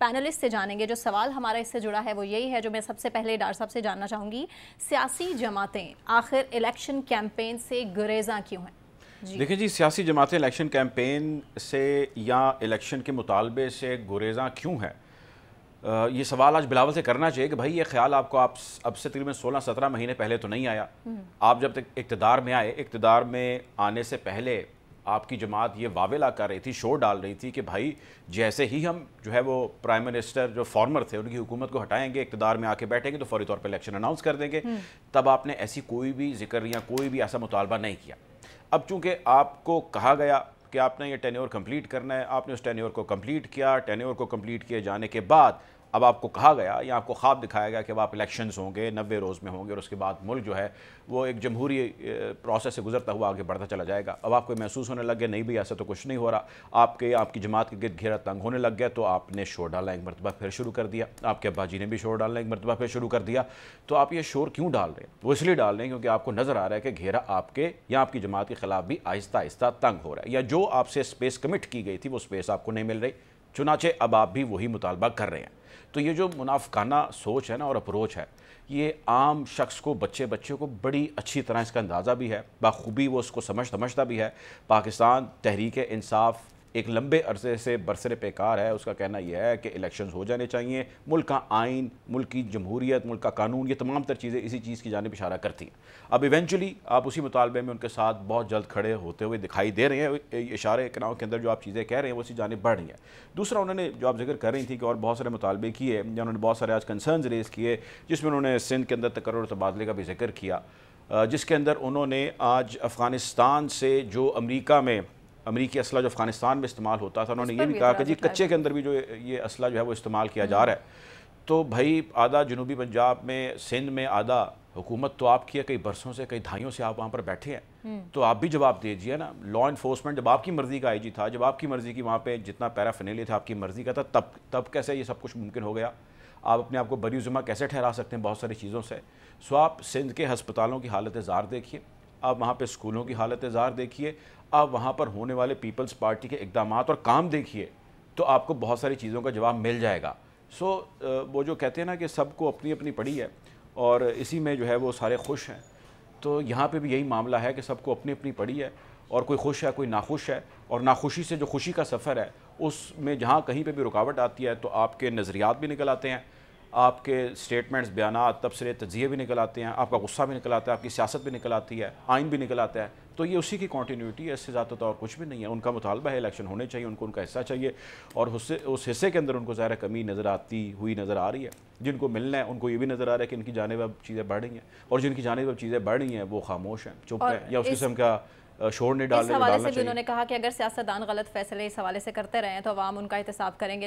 Panelist से जानेंगे जो सवाल हमारा इससे जुड़ा है वो यही है जो मैं सबसे पहले डार साहब से जानना चाहूँगी सियासी जमातें आखिर इलेक्शन कैंपेन से गुरेजा क्यों हैं देखिए जी सियासी जमातें इलेक्शन कैंपेन से या इलेक्शन के मुतालबे से गुरेजा क्यों है आ, ये सवाल आज बिलावल से करना चाहिए कि भाई ये ख्याल आपको आप अब से तकरीबन सोलह सत्रह महीने पहले तो नहीं आया हम्म। आप जब तक इकतदार में आए इकतदार में आने से पहले आपकी जमात ये वावेला कर रही थी शोर डाल रही थी कि भाई जैसे ही हम जो है वो प्राइम मिनिस्टर जो फॉर्मर थे उनकी हुकूमत को हटाएंगे इकतदार में आके बैठेंगे तो फौरी तौर पर इलेक्शन अनाउंस कर देंगे हम्म। तब आपने ऐसी कोई भी जिक्र या कोई भी ऐसा मुतालबा नहीं किया अब चूँकि आपको कहा गया कि आपने ये टेन्योर कंप्लीट करना है आपने उस टेन्योर को कंप्लीट किया टेन्योर को कंप्लीट किए जाने के बाद अब आपको कहा गया या आपको ख्वाब दिखाया गया कि अब आप इलेक्शंस होंगे नबे रोज़ में होंगे और उसके बाद मुल्क जो है वो एक जमहूरी प्रोसेस से गुजरता हुआ आगे बढ़ता चला जाएगा अब आपको महसूस होने लग गया नहीं भी ऐसा तो कुछ नहीं हो रहा आपके आपकी जमात के गिरद घेरा तंग होने लग गया तो आपने शोर डालना एक मरतबा फिर शुरू कर दिया आपके अब्बा जी ने भी शोर डालना एक मरतबा फिर शुरू कर दिया तो आप ये शोर क्यों डाल रहे हैं वो इसलिए डाल रहे हैं क्योंकि आपको नज़र आ रहा है कि घेरा आपके या आपकी जमात के ख़िलाफ़ भी आहिस्ता आहिस्ता तंग हो रहा है या जो आपसे स्पेस कमिट की गई थी वो स्पेस आपको नहीं मिल रही चुनाचे अब आप भी वही मुतालबा कर रहे हैं तो ये जो मुनाफाना सोच है ना और अप्रोच है ये आम शख्स को बच्चे बच्चे को बड़ी अच्छी तरह इसका अंदाज़ा भी है बाखूबी वो उसको समझ समझता भी है पाकिस्तान तहरीक इंसाफ एक लंबे अरसे से बरसर पेकार है उसका कहना यह है कि इलेक्शन हो जाने चाहिए मुल्क का आइन मुल्क की जमहूरियत मुल्क का कानून ये तमाम तर चीज़ें इसी चीज़ की जानब इशारा करती हैं अब इवेंचुअली आप उसी मुतालबे में उनके साथ बहुत जल्द खड़े होते हुए दिखाई दे रहे हैं इशारे कराओं के अंदर जो आप चीज़ें कह रहे हैं वो उसी जानब बढ़ रही हैं दूसरा उन्होंने जो आप जिक्र कर रही थी कि और बहुत सारे मुतालबे किए या उन्होंने बहुत सारे आज कंसर्न रेज़ किए जिसमें उन्होंने सिंध के अंदर तकर तबादले का भी जिक्र किया जिसके अंदर उन्होंने आज अफ़गानिस्तान से जो अमरीका में अमरीकी असला जो अफगानिस्तान में इस्तेमाल होता था उन्होंने ये भी कहा कि जी कच्चे के अंदर भी जो ये असला जो है वो इस्तेमाल किया हम्म। जा रहा है तो भाई आधा जनूबी पंजाब में सिंध में आधा हुकूमत तो आपकी है कई बरसों से कई ढाइयों से आप वहाँ पर बैठे हैं हम्म। तो आप भी जवाब दीजिए ना लॉ इन्फोर्समेंट जब आपकी मर्ज़ी का आईजी था जब आपकी मर्ज़ी की वहाँ पे जितना पैराफिनेली था आपकी मर्ज़ी का था तब तब कैसे ये सब कुछ मुमकिन हो गया आप अपने आप को बरी जुमा कैसे ठहरा सकते हैं बहुत सारी चीज़ों से सो आप सिंध के हस्पतालों की हालत ज़ार देखिए आप वहाँ पर स्कूलों की हालत ज़ार देखिए आप वहाँ पर होने वाले पीपल्स पार्टी के इकदाम और काम देखिए तो आपको बहुत सारी चीज़ों का जवाब मिल जाएगा सो वो जो कहते हैं ना कि सबको अपनी अपनी पड़ी है और इसी में जो है वो सारे खुश हैं तो यहाँ पे भी यही मामला है कि सबको अपनी अपनी पड़ी है और कोई खुश है कोई नाखुश है और नाखुशी से जो खुशी का सफ़र है उसमें जहाँ कहीं पे भी रुकावट आती है तो आपके नज़रियात भी निकल आते हैं आपके स्टेटमेंट्स बयान तबसरे तजिए भी निकल आते हैं आपका गुस्सा भी निकल आता है आपकी सियासत भी निकल आती है आइन भी निकल आता है तो ये उसी की कॉन्टीन्यूटी है इससे ज़्यादा तो कुछ भी नहीं है उनका मुतालबा है इलेक्शन होने चाहिए उनको उनका हिस्सा चाहिए और उस हिस्से के अंदर उनको ज़ाहिर कमी नज़र आती हुई नज़र आ रही है जिनको मिलना है उनको ये भी नज़र आ रहा है कि इनकी जानेब अब चीज़ें बढ़ रही हैं और जिनकी जानेब अब चीज़ें बढ़ रही हैं वो खामोश हैं चुप हैं या उस किस्म का शोर नहीं डाल रहे हैं उन्होंने कहा कि अगर सियासतदान गलत फैसले इस हवाले से करते रहें तो आवाम उनका एहतसाब करेंगे